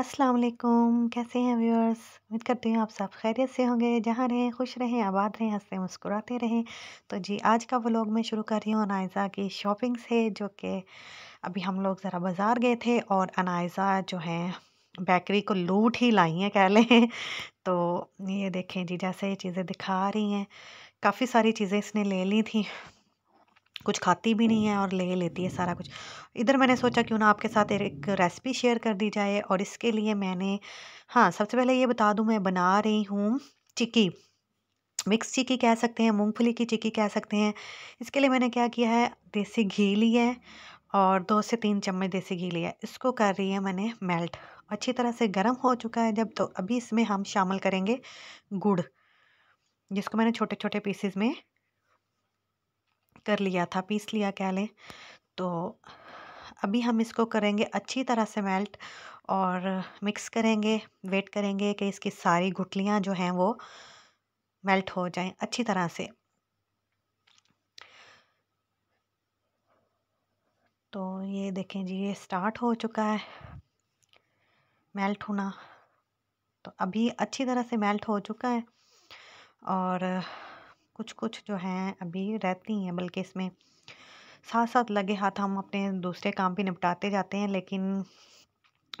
अस्सलाम वालेकुम कैसे हैं व्यूअर्स उम्मीद करती हूँ आप सब खैरियत से होंगे जहाँ रहें खुश रहें आबाद रहें हंसते मुस्कुराते रहें तो जी आज का व्लॉग मैं शुरू कर रही हूँ अनायज़ा की शॉपिंग से जो कि अभी हम लोग ज़रा बाज़ार गए थे और अनायज़ा जो है बेकरी को लूट ही लाई हैं कह लें तो ये देखें जी जैसे ये चीज़ें दिखा रही हैं काफ़ी सारी चीज़ें इसने ले ली थी कुछ खाती भी नहीं है और ले लेती है सारा कुछ इधर मैंने सोचा क्यों ना आपके साथ एक रेसिपी शेयर कर दी जाए और इसके लिए मैंने हाँ सबसे पहले ये बता दूँ मैं बना रही हूँ चिक्की मिक्स चिक्की कह सकते हैं मूंगफली की चिक्की कह सकते हैं इसके लिए मैंने क्या किया है देसी घी ली है और दो से तीन चम्मच देसी घी लिया है इसको कर रही है मैंने मेल्ट अच्छी तरह से गर्म हो चुका है जब तो अभी इसमें हम शामिल करेंगे गुड़ जिसको मैंने छोटे छोटे पीसेस में कर लिया था पीस लिया कह लें तो अभी हम इसको करेंगे अच्छी तरह से मेल्ट और मिक्स करेंगे वेट करेंगे कि इसकी सारी गुटलियाँ जो हैं वो मेल्ट हो जाएं अच्छी तरह से तो ये देखें जी ये स्टार्ट हो चुका है मेल्ट होना तो अभी अच्छी तरह से मेल्ट हो चुका है और कुछ कुछ जो हैं अभी रहती हैं बल्कि इसमें साथ साथ लगे हाथ हम अपने दूसरे काम भी निपटाते जाते हैं लेकिन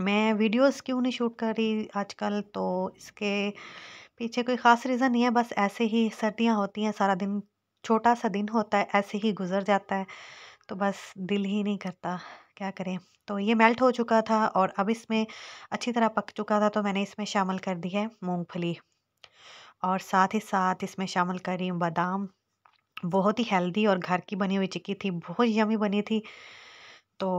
मैं वीडियोस क्यों नहीं शूट कर रही आजकल तो इसके पीछे कोई ख़ास रीज़न नहीं है बस ऐसे ही सर्दियाँ होती हैं सारा दिन छोटा सा दिन होता है ऐसे ही गुजर जाता है तो बस दिल ही नहीं करता क्या करें तो ये मेल्ट हो चुका था और अब इसमें अच्छी तरह पक चुका था तो मैंने इसमें शामिल कर दी है मूँगफली और साथ ही साथ इसमें शामिल कर रही हूँ बादाम बहुत ही हेल्दी और घर की बनी हुई चिक्की थी बहुत यमी बनी थी तो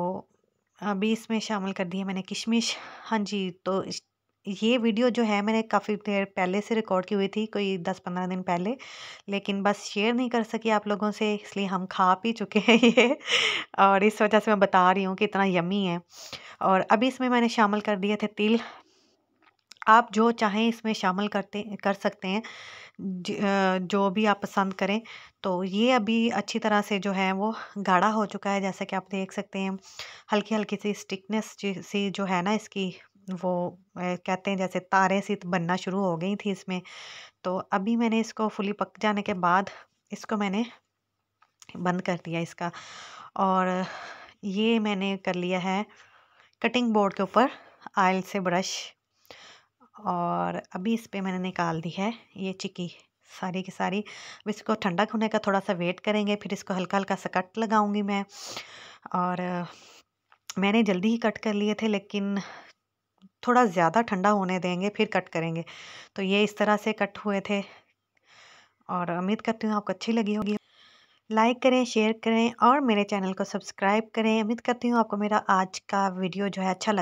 अभी इसमें शामिल कर दिया मैंने किशमिश हाँ जी तो ये वीडियो जो है मैंने काफ़ी देर पहले से रिकॉर्ड की हुई थी कोई दस पंद्रह दिन पहले लेकिन बस शेयर नहीं कर सकी आप लोगों से इसलिए हम खा पी चुके हैं ये और इस वजह से मैं बता रही हूँ कि इतना यमी है और अभी इसमें मैंने शामिल कर दिए थे तिल आप जो चाहें इसमें शामिल करते कर सकते हैं जो भी आप पसंद करें तो ये अभी अच्छी तरह से जो है वो गाढ़ा हो चुका है जैसा कि आप देख सकते हैं हल्की हल्की सी स्टिकनेस सी जो है ना इसकी वो कहते हैं जैसे तारे सी तो बनना शुरू हो गई थी इसमें तो अभी मैंने इसको फुली पक जाने के बाद इसको मैंने बंद कर दिया इसका और ये मैंने कर लिया है कटिंग बोर्ड के ऊपर आयल से ब्रश और अभी इस पर मैंने निकाल दी है ये चिकी सारी की सारी अब इसको ठंडा होने का थोड़ा सा वेट करेंगे फिर इसको हल्का हल्का सा कट लगाऊंगी मैं और मैंने जल्दी ही कट कर लिए थे लेकिन थोड़ा ज़्यादा ठंडा होने देंगे फिर कट करेंगे तो ये इस तरह से कट हुए थे और उम्मीद करती हूँ आपको अच्छी लगी होगी लाइक करें शेयर करें और मेरे चैनल को सब्सक्राइब करें उम्मीद करती हूँ आपको मेरा आज का वीडियो जो है अच्छा लगा